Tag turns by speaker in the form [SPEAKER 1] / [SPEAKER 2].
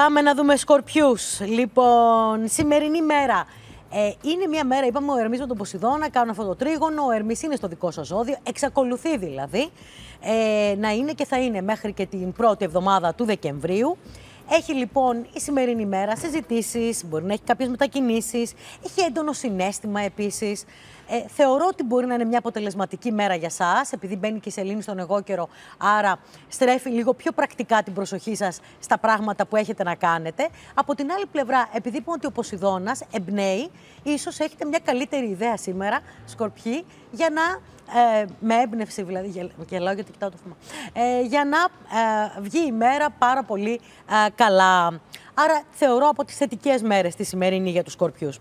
[SPEAKER 1] Πάμε να δούμε σκορπιούς. Λοιπόν, σημερινή μέρα. Ε, είναι μια μέρα, είπαμε, ο Ερμής με τον Ποσειδώνα κάνουν αυτό το τρίγωνο. Ο Ερμής είναι στο δικό σας ζώδιο, εξακολουθεί δηλαδή ε, να είναι και θα είναι μέχρι και την πρώτη εβδομάδα του Δεκεμβρίου. Έχει λοιπόν η σημερινή μέρα συζητήσεις, μπορεί να έχει κάποιες μετακινήσεις, έχει έντονο συνέστημα επίσης. Ε, θεωρώ ότι μπορεί να είναι μια αποτελεσματική μέρα για εσά, επειδή μπαίνει και η σελήνη στον εγώ καιρό. Άρα, στρέφει λίγο πιο πρακτικά την προσοχή σας στα πράγματα που έχετε να κάνετε. Από την άλλη πλευρά, επειδή είπαμε ότι ο Ποσειδώνας εμπνέει, ίσως έχετε μια καλύτερη ιδέα σήμερα, Σκορπιού για να. Ε, με έμπνευση δηλαδή, γελάω γιατί κοιτάω το θέμα, ε, για να ε, βγει η μέρα πάρα πολύ ε, καλά. Άρα θεωρώ από τις θετικές μέρες τη σημερινή για τους Σκορπιούς.